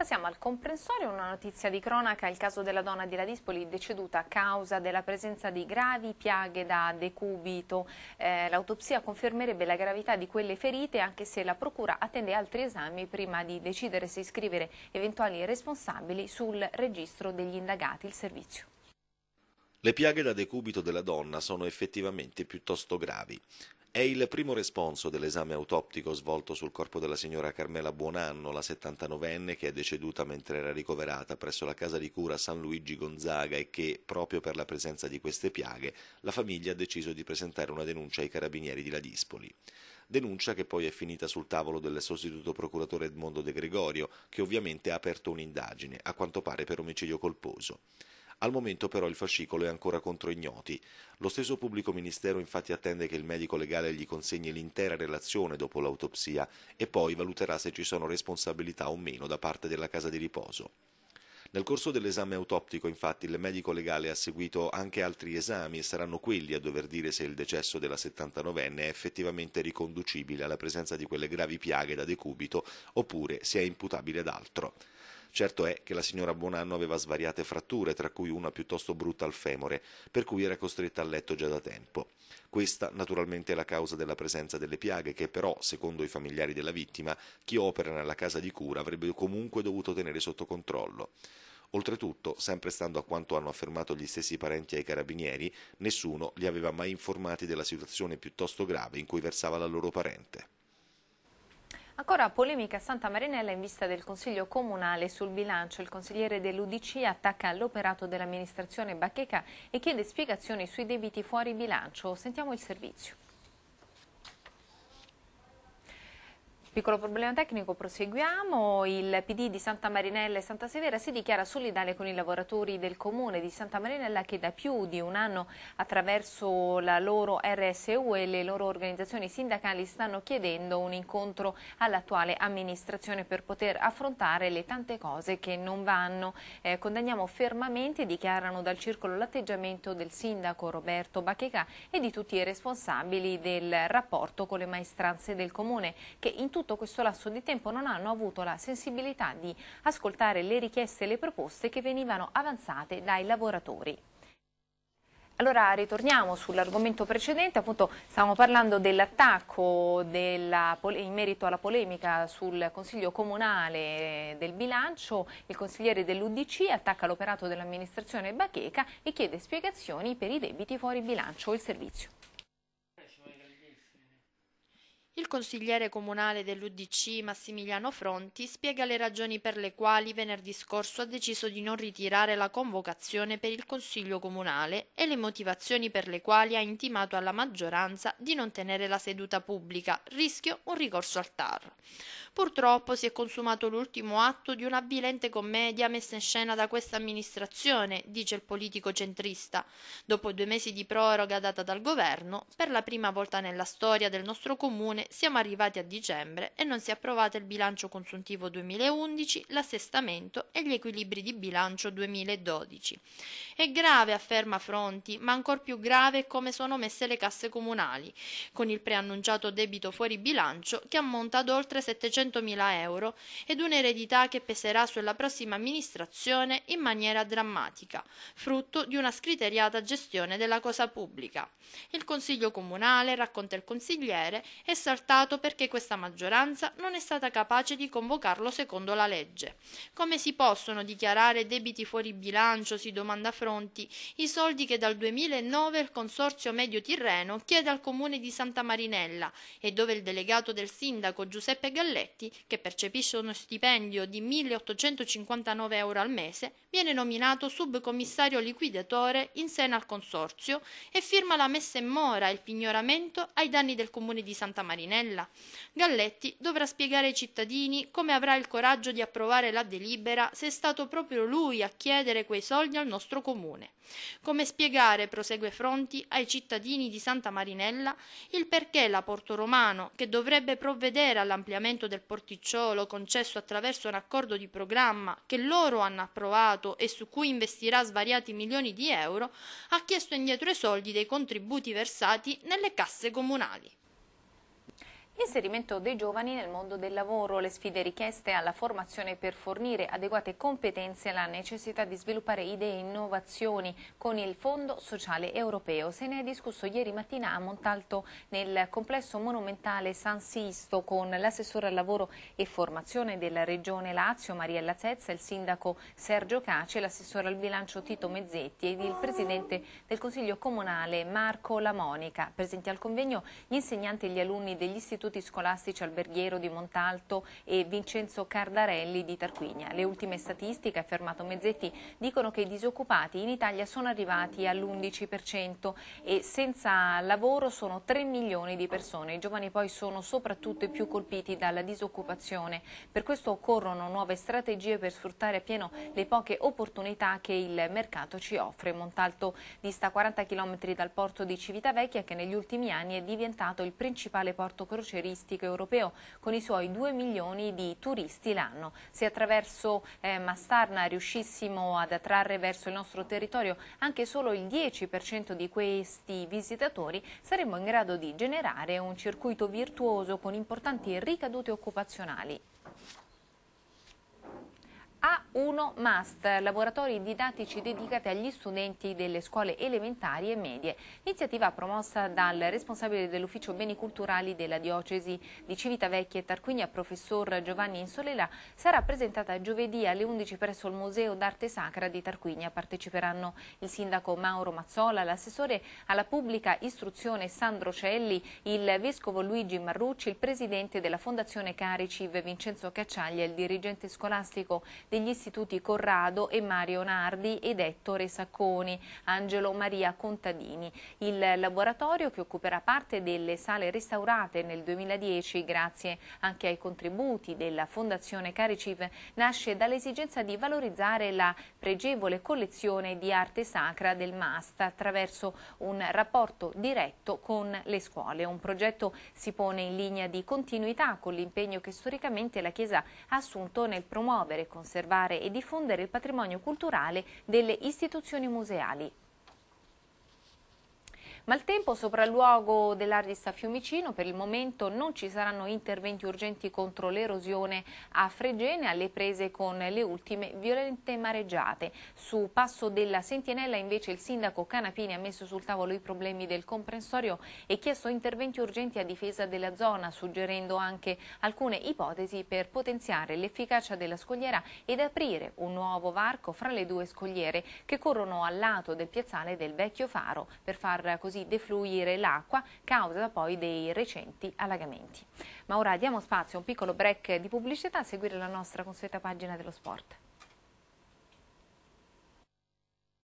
Passiamo al comprensorio, una notizia di cronaca, il caso della donna di Ladispoli deceduta a causa della presenza di gravi piaghe da decubito. Eh, L'autopsia confermerebbe la gravità di quelle ferite anche se la procura attende altri esami prima di decidere se iscrivere eventuali responsabili sul registro degli indagati, il servizio. Le piaghe da decubito della donna sono effettivamente piuttosto gravi. È il primo responso dell'esame autoptico svolto sul corpo della signora Carmela Buonanno, la 79enne che è deceduta mentre era ricoverata presso la casa di cura San Luigi Gonzaga e che, proprio per la presenza di queste piaghe, la famiglia ha deciso di presentare una denuncia ai carabinieri di Ladispoli. Denuncia che poi è finita sul tavolo del sostituto procuratore Edmondo De Gregorio, che ovviamente ha aperto un'indagine, a quanto pare per omicidio colposo. Al momento però il fascicolo è ancora contro ignoti. Lo stesso pubblico ministero infatti attende che il medico legale gli consegni l'intera relazione dopo l'autopsia e poi valuterà se ci sono responsabilità o meno da parte della casa di riposo. Nel corso dell'esame autoptico, infatti, il medico legale ha seguito anche altri esami e saranno quelli a dover dire se il decesso della 79enne è effettivamente riconducibile alla presenza di quelle gravi piaghe da decubito oppure se è imputabile ad altro. Certo è che la signora Buonanno aveva svariate fratture, tra cui una piuttosto brutta al femore, per cui era costretta a letto già da tempo. Questa naturalmente è la causa della presenza delle piaghe che però, secondo i familiari della vittima, chi opera nella casa di cura avrebbe comunque dovuto tenere sotto controllo. Oltretutto, sempre stando a quanto hanno affermato gli stessi parenti ai carabinieri, nessuno li aveva mai informati della situazione piuttosto grave in cui versava la loro parente. Ancora polemica a Santa Marinella in vista del Consiglio Comunale sul bilancio. Il consigliere dell'Udc attacca l'operato dell'amministrazione Baccheca e chiede spiegazioni sui debiti fuori bilancio. Sentiamo il servizio. Piccolo problema tecnico, proseguiamo. Il PD di Santa Marinella e Santa Severa si dichiara solidale con i lavoratori del comune di Santa Marinella che da più di un anno attraverso la loro RSU e le loro organizzazioni sindacali stanno chiedendo un incontro all'attuale amministrazione per poter affrontare le tante cose che non vanno. Eh, condanniamo fermamente, dichiarano dal circolo l'atteggiamento del sindaco Roberto Bacheca e di tutti i responsabili del rapporto con le maestranze del comune che in tutto tutto questo lasso di tempo non hanno avuto la sensibilità di ascoltare le richieste e le proposte che venivano avanzate dai lavoratori. Allora ritorniamo sull'argomento precedente, appunto stavamo parlando dell'attacco in merito alla polemica sul Consiglio Comunale eh, del Bilancio, il consigliere dell'Udc attacca l'operato dell'amministrazione Bacheca e chiede spiegazioni per i debiti fuori bilancio, il servizio. Il consigliere comunale dell'Udc Massimiliano Fronti spiega le ragioni per le quali venerdì scorso ha deciso di non ritirare la convocazione per il Consiglio comunale e le motivazioni per le quali ha intimato alla maggioranza di non tenere la seduta pubblica, rischio un ricorso al TAR purtroppo si è consumato l'ultimo atto di una avvilente commedia messa in scena da questa amministrazione, dice il politico centrista, dopo due mesi di proroga data dal governo, per la prima volta nella storia del nostro comune siamo arrivati a dicembre e non si è approvato il bilancio consuntivo 2011, l'assestamento e gli equilibri di bilancio 2012. È grave, afferma Fronti, ma ancor più grave è come sono messe le casse comunali, con il preannunciato debito fuori bilancio che ammonta ad oltre 700 400.000 euro ed un'eredità che peserà sulla prossima amministrazione in maniera drammatica, frutto di una scriteriata gestione della cosa pubblica. Il Consiglio Comunale, racconta il consigliere, è saltato perché questa maggioranza non è stata capace di convocarlo secondo la legge. Come si possono dichiarare debiti fuori bilancio, si domanda Fronti, i soldi che dal 2009 il Consorzio Medio Tirreno chiede al Comune di Santa Marinella e dove il delegato del sindaco Giuseppe Galletti Giorgetti, che percepisce uno stipendio di 1.859 euro al mese, viene nominato subcommissario liquidatore in seno al Consorzio e firma la messa in mora e il pignoramento ai danni del comune di Santa Marinella. Galletti dovrà spiegare ai cittadini come avrà il coraggio di approvare la delibera se è stato proprio lui a chiedere quei soldi al nostro comune. Come spiegare, prosegue Fronti, ai cittadini di Santa Marinella il perché la Porto Romano, che dovrebbe provvedere all'ampliamento del del porticciolo concesso attraverso un accordo di programma che loro hanno approvato e su cui investirà svariati milioni di euro, ha chiesto indietro i soldi dei contributi versati nelle casse comunali. Inserimento dei giovani nel mondo del lavoro, le sfide richieste alla formazione per fornire adeguate competenze e la necessità di sviluppare idee e innovazioni con il Fondo Sociale Europeo. Se ne è discusso ieri mattina a Montalto nel complesso monumentale San Sisto con l'assessore al lavoro e formazione della Regione Lazio Mariella Zezza, il sindaco Sergio Caci, l'assessore al bilancio Tito Mezzetti ed il presidente del Consiglio Comunale Marco Lamonica. Presenti al convegno gli insegnanti e gli alunni degli istituti istituti scolastici Alberghiero di Montalto e Vincenzo Cardarelli di Tarquinia. Le ultime statistiche, ha affermato Mezzetti, dicono che i disoccupati in Italia sono arrivati all'11% e senza lavoro sono 3 milioni di persone. I giovani poi sono soprattutto i più colpiti dalla disoccupazione. Per questo occorrono nuove strategie per sfruttare appieno le poche opportunità che il mercato ci offre. Montalto dista 40 km dal porto di Civitavecchia che negli ultimi anni è diventato il principale porto crociere crocieristico europeo con i suoi 2 milioni di turisti l'anno. Se attraverso eh, Mastarna riuscissimo ad attrarre verso il nostro territorio anche solo il 10% di questi visitatori, saremmo in grado di generare un circuito virtuoso con importanti ricadute occupazionali. A1 Master, laboratori didattici dedicati agli studenti delle scuole elementari e medie, iniziativa promossa dal responsabile dell'ufficio beni culturali della diocesi di Civitavecchia e Tarquinia, professor Giovanni Insolela, sarà presentata giovedì alle 11 presso il Museo d'Arte Sacra di Tarquinia. Parteciperanno il sindaco Mauro Mazzola, l'assessore alla pubblica istruzione Sandro Celli, il vescovo Luigi Marrucci, il presidente della Fondazione Cariciv Vincenzo Cacciaglia, il dirigente scolastico degli istituti Corrado e Mario Nardi ed Ettore Sacconi, Angelo Maria Contadini. Il laboratorio che occuperà parte delle sale restaurate nel 2010 grazie anche ai contributi della Fondazione Cariciv nasce dall'esigenza di valorizzare la pregevole collezione di arte sacra del MAST attraverso un rapporto diretto con le scuole. Un progetto si pone in linea di continuità con l'impegno che storicamente la Chiesa ha assunto nel promuovere e conservare conservare e diffondere il patrimonio culturale delle istituzioni museali. Ma il tempo sopra il luogo dell'Ardis a Fiumicino, per il momento non ci saranno interventi urgenti contro l'erosione a Fregene, alle prese con le ultime violente mareggiate. Su Passo della Sentinella invece il sindaco Canapini ha messo sul tavolo i problemi del comprensorio e chiesto interventi urgenti a difesa della zona, suggerendo anche alcune ipotesi per potenziare l'efficacia della scogliera ed aprire un nuovo varco fra le due scogliere che corrono al lato del piazzale del vecchio faro per far così così defluire l'acqua, causa poi dei recenti allagamenti. Ma ora diamo spazio a un piccolo break di pubblicità a seguire la nostra consueta pagina dello sport.